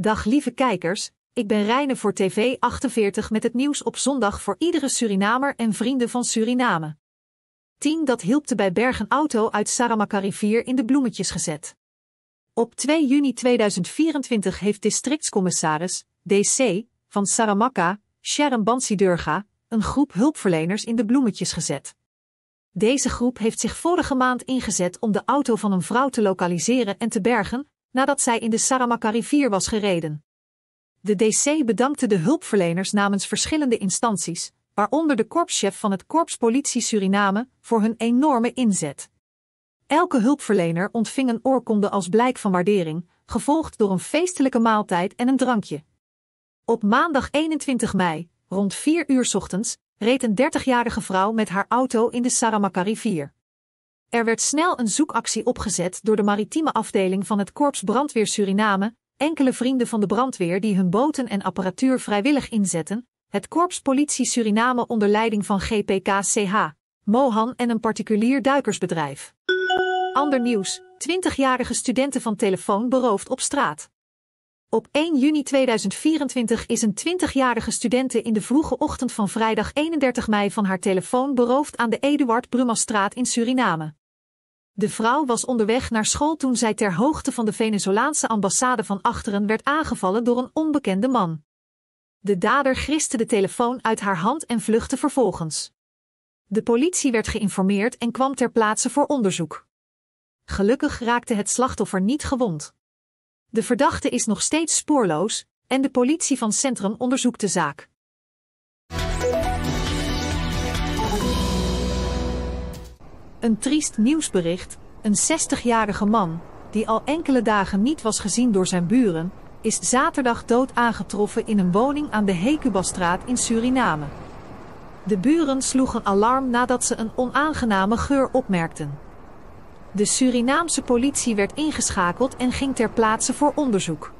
Dag lieve kijkers, ik ben Reine voor TV48 met het nieuws op zondag voor iedere Surinamer en vrienden van Suriname. Team dat hielpte bij Bergen Auto uit Saramaka-rivier in de bloemetjes gezet. Op 2 juni 2024 heeft districtscommissaris, DC, van Saramaka, Sharon Bansidurga, een groep hulpverleners in de bloemetjes gezet. Deze groep heeft zich vorige maand ingezet om de auto van een vrouw te lokaliseren en te bergen, nadat zij in de Saramaka-rivier was gereden. De DC bedankte de hulpverleners namens verschillende instanties, waaronder de korpschef van het Korps Politie Suriname, voor hun enorme inzet. Elke hulpverlener ontving een oorkonde als blijk van waardering, gevolgd door een feestelijke maaltijd en een drankje. Op maandag 21 mei, rond 4 uur ochtends, reed een 30-jarige vrouw met haar auto in de Saramaka-rivier. Er werd snel een zoekactie opgezet door de maritieme afdeling van het Korps Brandweer Suriname, enkele vrienden van de brandweer die hun boten en apparatuur vrijwillig inzetten, het Korps Politie Suriname onder leiding van GPKCH Mohan en een particulier duikersbedrijf. Ander nieuws, 20-jarige studenten van telefoon beroofd op straat. Op 1 juni 2024 is een 20-jarige studente in de vroege ochtend van vrijdag 31 mei van haar telefoon beroofd aan de Eduard straat in Suriname. De vrouw was onderweg naar school toen zij ter hoogte van de Venezolaanse ambassade van achteren werd aangevallen door een onbekende man. De dader griste de telefoon uit haar hand en vluchtte vervolgens. De politie werd geïnformeerd en kwam ter plaatse voor onderzoek. Gelukkig raakte het slachtoffer niet gewond. De verdachte is nog steeds spoorloos en de politie van Centrum onderzoekt de zaak. Een triest nieuwsbericht: een 60-jarige man, die al enkele dagen niet was gezien door zijn buren, is zaterdag dood aangetroffen in een woning aan de Hekubastraat in Suriname. De buren sloegen alarm nadat ze een onaangename geur opmerkten. De Surinaamse politie werd ingeschakeld en ging ter plaatse voor onderzoek.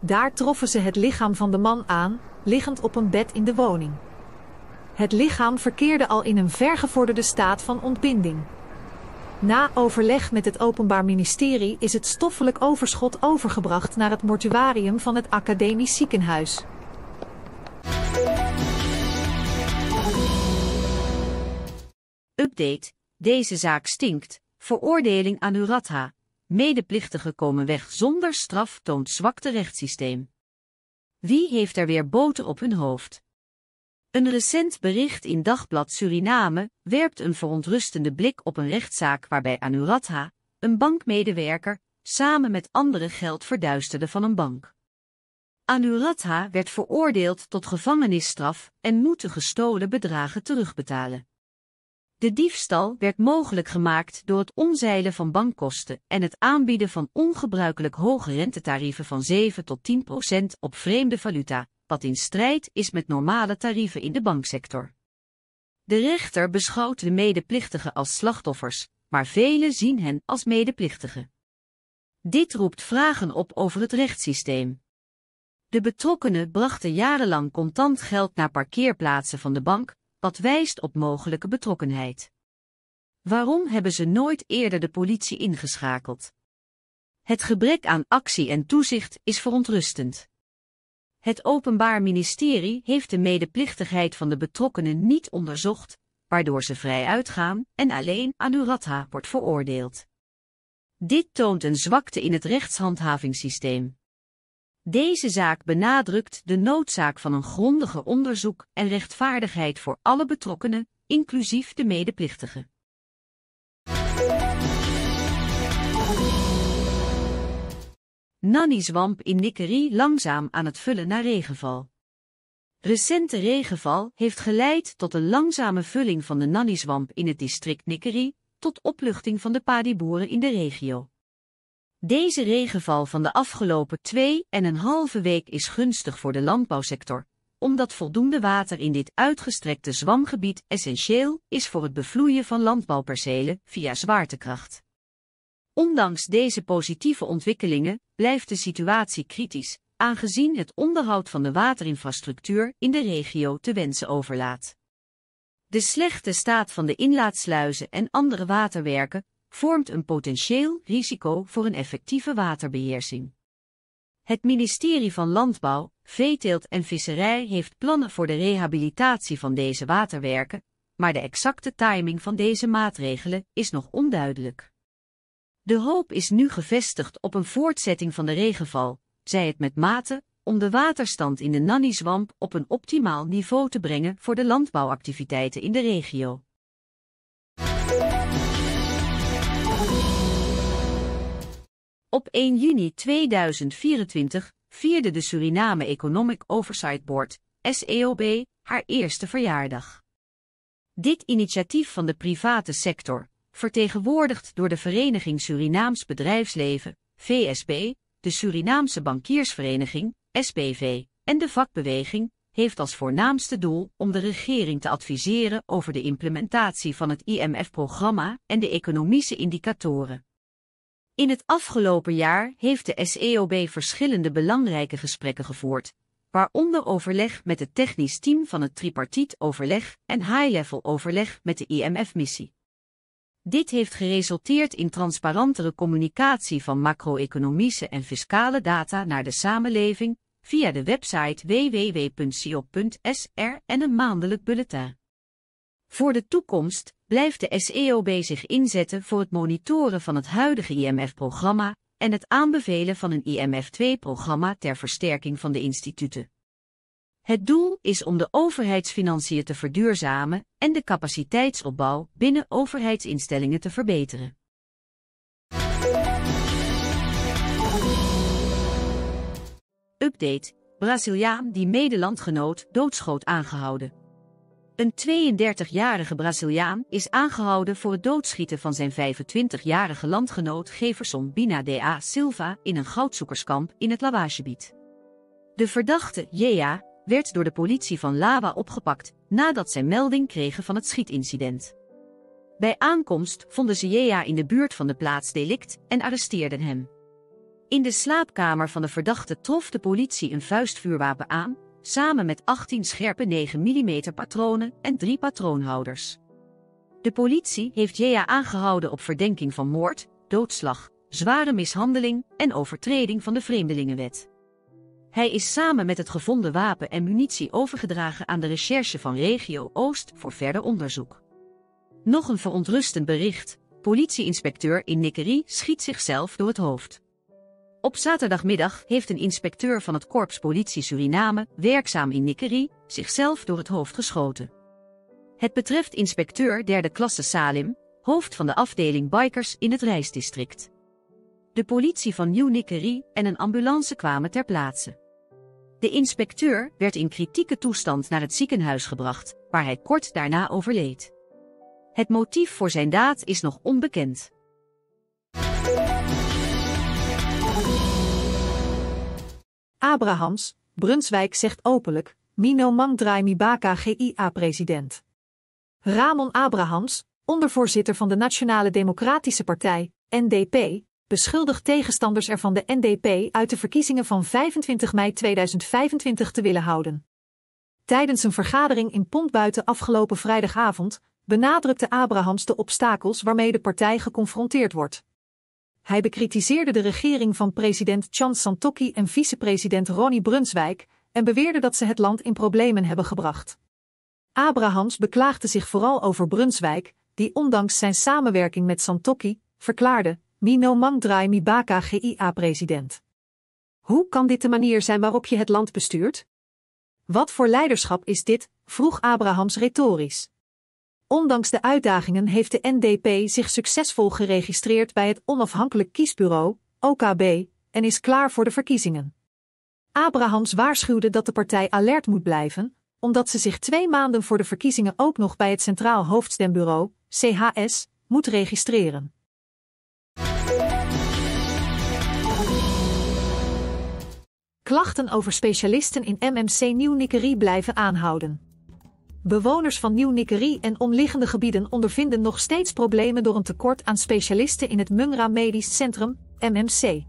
Daar troffen ze het lichaam van de man aan, liggend op een bed in de woning. Het lichaam verkeerde al in een vergevorderde staat van ontbinding. Na overleg met het Openbaar Ministerie is het stoffelijk overschot overgebracht naar het mortuarium van het Academisch Ziekenhuis. Update. Deze zaak stinkt. Veroordeling aan Uratha. Medeplichtigen komen weg zonder straf toont zwakte rechtssysteem. Wie heeft er weer boter op hun hoofd? Een recent bericht in Dagblad Suriname werpt een verontrustende blik op een rechtszaak waarbij Anuradha, een bankmedewerker, samen met anderen geld verduisterde van een bank. Anuradha werd veroordeeld tot gevangenisstraf en moet de gestolen bedragen terugbetalen. De diefstal werd mogelijk gemaakt door het omzeilen van bankkosten en het aanbieden van ongebruikelijk hoge rentetarieven van 7 tot 10 procent op vreemde valuta, wat in strijd is met normale tarieven in de banksector. De rechter beschouwt de medeplichtigen als slachtoffers, maar velen zien hen als medeplichtigen. Dit roept vragen op over het rechtssysteem. De betrokkenen brachten jarenlang contant geld naar parkeerplaatsen van de bank, wat wijst op mogelijke betrokkenheid. Waarom hebben ze nooit eerder de politie ingeschakeld? Het gebrek aan actie en toezicht is verontrustend. Het Openbaar Ministerie heeft de medeplichtigheid van de betrokkenen niet onderzocht, waardoor ze vrij uitgaan en alleen Anuradha wordt veroordeeld. Dit toont een zwakte in het rechtshandhavingssysteem. Deze zaak benadrukt de noodzaak van een grondiger onderzoek en rechtvaardigheid voor alle betrokkenen, inclusief de medeplichtigen. Nanny Zwamp in Nickerie langzaam aan het vullen na regenval. Recente regenval heeft geleid tot een langzame vulling van de Nanny in het district Nickerie, tot opluchting van de padiboeren in de regio. Deze regenval van de afgelopen twee en een halve week is gunstig voor de landbouwsector, omdat voldoende water in dit uitgestrekte zwamgebied essentieel is voor het bevloeien van landbouwpercelen via zwaartekracht. Ondanks deze positieve ontwikkelingen blijft de situatie kritisch, aangezien het onderhoud van de waterinfrastructuur in de regio te wensen overlaat. De slechte staat van de inlaatsluizen en andere waterwerken vormt een potentieel risico voor een effectieve waterbeheersing. Het ministerie van Landbouw, Veeteelt en Visserij heeft plannen voor de rehabilitatie van deze waterwerken, maar de exacte timing van deze maatregelen is nog onduidelijk. De hoop is nu gevestigd op een voortzetting van de regenval, zij het met mate, om de waterstand in de Nanny-zwamp op een optimaal niveau te brengen voor de landbouwactiviteiten in de regio. Op 1 juni 2024 vierde de Suriname Economic Oversight Board, SEOB, haar eerste verjaardag. Dit initiatief van de private sector, vertegenwoordigd door de Vereniging Surinaams Bedrijfsleven, VSB, de Surinaamse Bankiersvereniging, SBV, en de vakbeweging, heeft als voornaamste doel om de regering te adviseren over de implementatie van het IMF-programma en de economische indicatoren. In het afgelopen jaar heeft de SEOB verschillende belangrijke gesprekken gevoerd, waaronder overleg met het technisch team van het tripartiet overleg en high-level overleg met de IMF-missie. Dit heeft geresulteerd in transparantere communicatie van macro-economische en fiscale data naar de samenleving via de website www.siop.sr en een maandelijk bulletin. Voor de toekomst blijft de SEOB zich inzetten voor het monitoren van het huidige IMF-programma en het aanbevelen van een IMF-2-programma ter versterking van de instituten. Het doel is om de overheidsfinanciën te verduurzamen en de capaciteitsopbouw binnen overheidsinstellingen te verbeteren. Update: Braziliaan die medelandgenoot doodschoot aangehouden. Een 32-jarige Braziliaan is aangehouden voor het doodschieten van zijn 25-jarige landgenoot Geverson Bina de A. Silva in een goudzoekerskamp in het lavagebied. De verdachte, Jea, werd door de politie van Lawa opgepakt nadat zij melding kregen van het schietincident. Bij aankomst vonden ze Jea in de buurt van de plaats delict en arresteerden hem. In de slaapkamer van de verdachte trof de politie een vuistvuurwapen aan, samen met 18 scherpe 9 mm patronen en drie patroonhouders. De politie heeft Jea aangehouden op verdenking van moord, doodslag, zware mishandeling en overtreding van de Vreemdelingenwet. Hij is samen met het gevonden wapen en munitie overgedragen aan de recherche van Regio Oost voor verder onderzoek. Nog een verontrustend bericht. Politieinspecteur in Nickerie schiet zichzelf door het hoofd. Op zaterdagmiddag heeft een inspecteur van het Korps Politie Suriname, werkzaam in Nickerie, zichzelf door het hoofd geschoten. Het betreft inspecteur derde klasse Salim, hoofd van de afdeling Bikers in het reisdistrict. De politie van Nieuw-Nikkerie en een ambulance kwamen ter plaatse. De inspecteur werd in kritieke toestand naar het ziekenhuis gebracht, waar hij kort daarna overleed. Het motief voor zijn daad is nog onbekend. Abrahams, Brunswijk zegt openlijk, Mino Mangdraai Mibaka GIA-president. Ramon Abrahams, ondervoorzitter van de Nationale Democratische Partij, NDP, beschuldigt tegenstanders ervan de NDP uit de verkiezingen van 25 mei 2025 te willen houden. Tijdens een vergadering in Pontbuiten afgelopen vrijdagavond benadrukte Abrahams de obstakels waarmee de partij geconfronteerd wordt. Hij bekritiseerde de regering van president Chan Santokki en vicepresident Ronnie Brunswijk en beweerde dat ze het land in problemen hebben gebracht. Abrahams beklaagde zich vooral over Brunswijk, die ondanks zijn samenwerking met Santokki verklaarde Mino Mangdrai, Mibaka GIA-president. Hoe kan dit de manier zijn waarop je het land bestuurt? Wat voor leiderschap is dit? vroeg Abrahams retorisch. Ondanks de uitdagingen heeft de NDP zich succesvol geregistreerd bij het onafhankelijk kiesbureau, OKB, en is klaar voor de verkiezingen. Abrahams waarschuwde dat de partij alert moet blijven, omdat ze zich twee maanden voor de verkiezingen ook nog bij het Centraal Hoofdstembureau, CHS, moet registreren. Klachten over specialisten in MMC Nieuw-Nickerie blijven aanhouden. Bewoners van Nieuw-Nickerie en omliggende gebieden ondervinden nog steeds problemen door een tekort aan specialisten in het Mungra Medisch Centrum, MMC.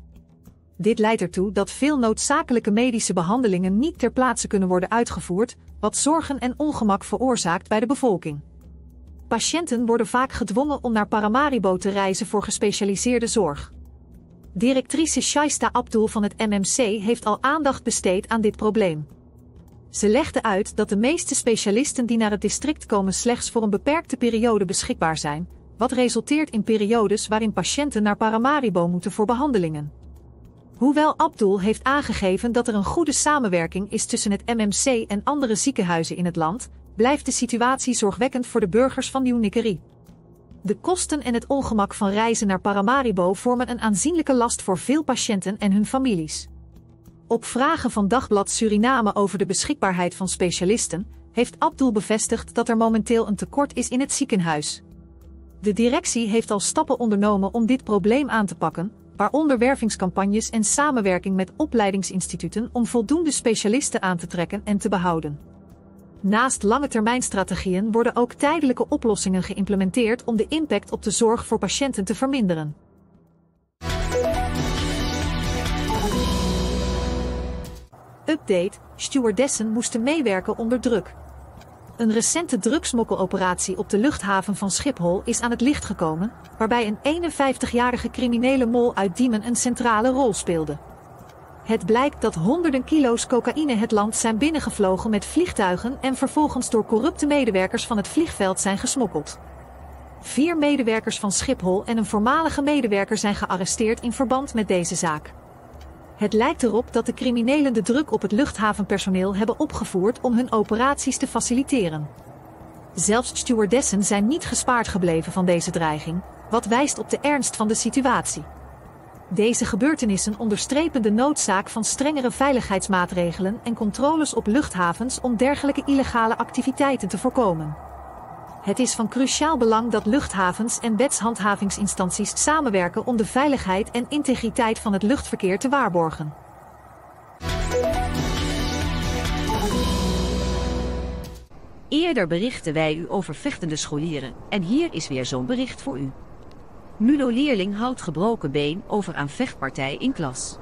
Dit leidt ertoe dat veel noodzakelijke medische behandelingen niet ter plaatse kunnen worden uitgevoerd, wat zorgen en ongemak veroorzaakt bij de bevolking. Patiënten worden vaak gedwongen om naar Paramaribo te reizen voor gespecialiseerde zorg. Directrice Shaista Abdul van het MMC heeft al aandacht besteed aan dit probleem. Ze legde uit dat de meeste specialisten die naar het district komen slechts voor een beperkte periode beschikbaar zijn, wat resulteert in periodes waarin patiënten naar Paramaribo moeten voor behandelingen. Hoewel Abdul heeft aangegeven dat er een goede samenwerking is tussen het MMC en andere ziekenhuizen in het land, blijft de situatie zorgwekkend voor de burgers van Nieuw-Nickerie. De kosten en het ongemak van reizen naar Paramaribo vormen een aanzienlijke last voor veel patiënten en hun families. Op vragen van Dagblad Suriname over de beschikbaarheid van specialisten, heeft Abdul bevestigd dat er momenteel een tekort is in het ziekenhuis. De directie heeft al stappen ondernomen om dit probleem aan te pakken, waaronder wervingscampagnes en samenwerking met opleidingsinstituten om voldoende specialisten aan te trekken en te behouden. Naast lange strategieën worden ook tijdelijke oplossingen geïmplementeerd om de impact op de zorg voor patiënten te verminderen. Update: Stewardessen moesten meewerken onder druk. Een recente drugsmokkeloperatie op de luchthaven van Schiphol is aan het licht gekomen, waarbij een 51-jarige criminele mol uit Diemen een centrale rol speelde. Het blijkt dat honderden kilo's cocaïne het land zijn binnengevlogen met vliegtuigen en vervolgens door corrupte medewerkers van het vliegveld zijn gesmokkeld. Vier medewerkers van Schiphol en een voormalige medewerker zijn gearresteerd in verband met deze zaak. Het lijkt erop dat de criminelen de druk op het luchthavenpersoneel hebben opgevoerd om hun operaties te faciliteren. Zelfs stewardessen zijn niet gespaard gebleven van deze dreiging, wat wijst op de ernst van de situatie. Deze gebeurtenissen onderstrepen de noodzaak van strengere veiligheidsmaatregelen en controles op luchthavens om dergelijke illegale activiteiten te voorkomen. Het is van cruciaal belang dat luchthavens en wetshandhavingsinstanties samenwerken om de veiligheid en integriteit van het luchtverkeer te waarborgen. Eerder berichten wij u over vechtende scholieren en hier is weer zo'n bericht voor u. Mulo-leerling houdt gebroken been over aan vechtpartij in klas.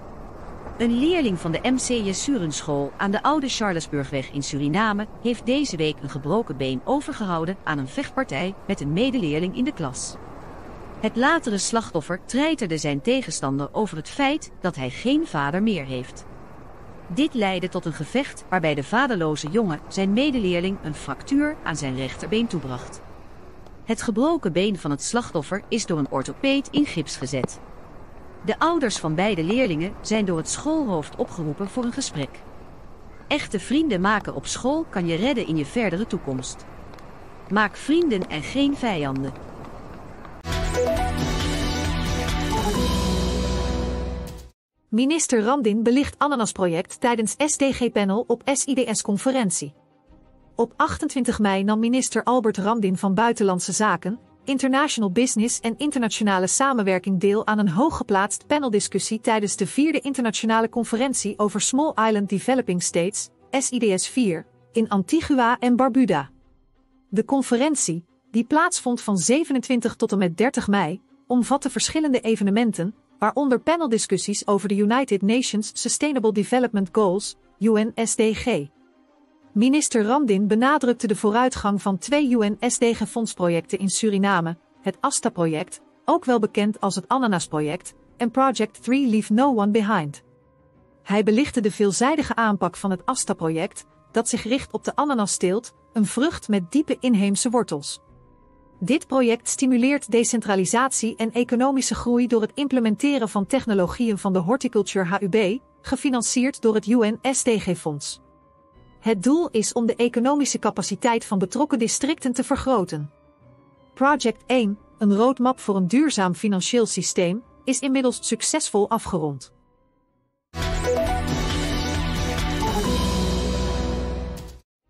Een leerling van de MC Jessurenschool aan de Oude Charlesburgweg in Suriname heeft deze week een gebroken been overgehouden aan een vechtpartij met een medeleerling in de klas. Het latere slachtoffer treiterde zijn tegenstander over het feit dat hij geen vader meer heeft. Dit leidde tot een gevecht waarbij de vaderloze jongen zijn medeleerling een fractuur aan zijn rechterbeen toebracht. Het gebroken been van het slachtoffer is door een orthopeet in gips gezet. De ouders van beide leerlingen zijn door het schoolhoofd opgeroepen voor een gesprek. Echte vrienden maken op school kan je redden in je verdere toekomst. Maak vrienden en geen vijanden. Minister Randin belicht annenas-project tijdens SDG-panel op SIDS-conferentie. Op 28 mei nam minister Albert Ramdin van Buitenlandse Zaken, International Business en Internationale Samenwerking deel aan een hooggeplaatst paneldiscussie tijdens de vierde internationale conferentie over Small Island Developing States, SIDS 4, in Antigua en Barbuda. De conferentie, die plaatsvond van 27 tot en met 30 mei, omvatte verschillende evenementen, waaronder paneldiscussies over de United Nations Sustainable Development Goals, UNSDG. Minister Randin benadrukte de vooruitgang van twee UNSDG-fondsprojecten in Suriname, het ASTA-project, ook wel bekend als het Ananas-project, en Project 3 Leave No One Behind. Hij belichtte de veelzijdige aanpak van het ASTA-project, dat zich richt op de ananasteelt, een vrucht met diepe inheemse wortels. Dit project stimuleert decentralisatie en economische groei door het implementeren van technologieën van de Horticulture HUB, gefinancierd door het UN fonds het doel is om de economische capaciteit van betrokken districten te vergroten. Project 1, een roadmap voor een duurzaam financieel systeem, is inmiddels succesvol afgerond.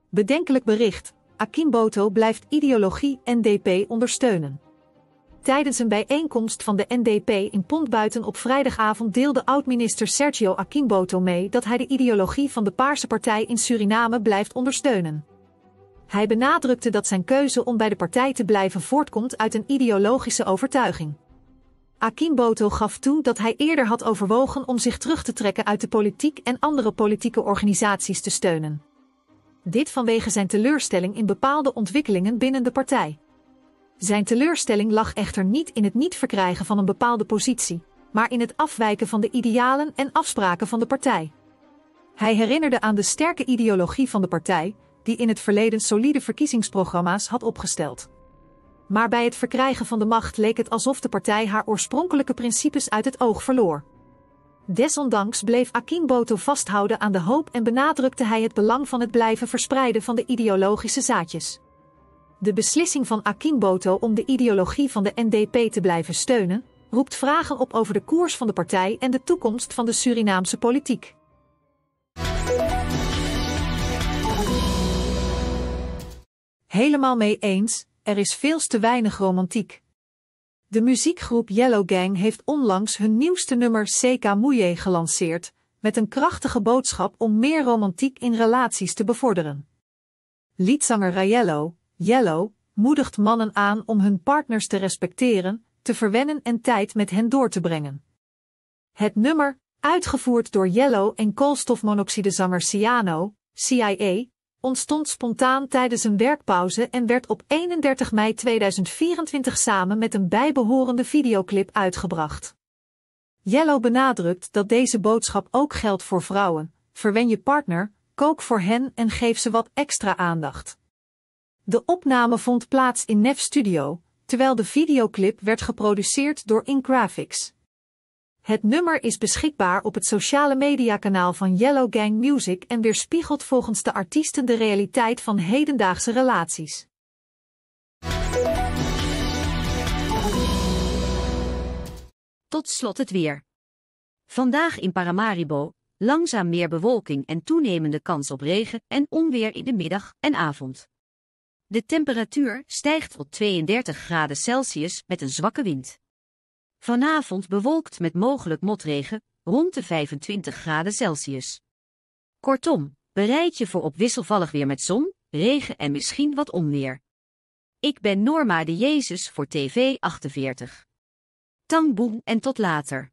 Bedenkelijk bericht: Akimboto blijft ideologie NDP ondersteunen. Tijdens een bijeenkomst van de NDP in Pontbuiten op vrijdagavond deelde oud-minister Sergio Akimboto mee dat hij de ideologie van de Paarse Partij in Suriname blijft ondersteunen. Hij benadrukte dat zijn keuze om bij de partij te blijven voortkomt uit een ideologische overtuiging. Akimboto gaf toe dat hij eerder had overwogen om zich terug te trekken uit de politiek en andere politieke organisaties te steunen. Dit vanwege zijn teleurstelling in bepaalde ontwikkelingen binnen de partij. Zijn teleurstelling lag echter niet in het niet verkrijgen van een bepaalde positie, maar in het afwijken van de idealen en afspraken van de partij. Hij herinnerde aan de sterke ideologie van de partij, die in het verleden solide verkiezingsprogramma's had opgesteld. Maar bij het verkrijgen van de macht leek het alsof de partij haar oorspronkelijke principes uit het oog verloor. Desondanks bleef Boto vasthouden aan de hoop en benadrukte hij het belang van het blijven verspreiden van de ideologische zaadjes. De beslissing van Akinboto om de ideologie van de NDP te blijven steunen, roept vragen op over de koers van de partij en de toekomst van de Surinaamse politiek. Helemaal mee eens, er is veel te weinig romantiek. De muziekgroep Yellow Gang heeft onlangs hun nieuwste nummer CK Mouye gelanceerd, met een krachtige boodschap om meer romantiek in relaties te bevorderen. Liedzanger Rayello, Yellow moedigt mannen aan om hun partners te respecteren, te verwennen en tijd met hen door te brengen. Het nummer, uitgevoerd door Yellow en koolstofmonoxidezanger Ciano, CIA, ontstond spontaan tijdens een werkpauze en werd op 31 mei 2024 samen met een bijbehorende videoclip uitgebracht. Yellow benadrukt dat deze boodschap ook geldt voor vrouwen. Verwen je partner, kook voor hen en geef ze wat extra aandacht. De opname vond plaats in Nef Studio, terwijl de videoclip werd geproduceerd door InGraphics. Het nummer is beschikbaar op het sociale mediakanaal van Yellow Gang Music en weerspiegelt volgens de artiesten de realiteit van hedendaagse relaties. Tot slot het weer. Vandaag in Paramaribo, langzaam meer bewolking en toenemende kans op regen en onweer in de middag en avond. De temperatuur stijgt tot 32 graden Celsius met een zwakke wind. Vanavond bewolkt met mogelijk motregen, rond de 25 graden Celsius. Kortom, bereid je voor op wisselvallig weer met zon, regen en misschien wat onweer. Ik ben Norma de Jezus voor TV 48. boem en tot later.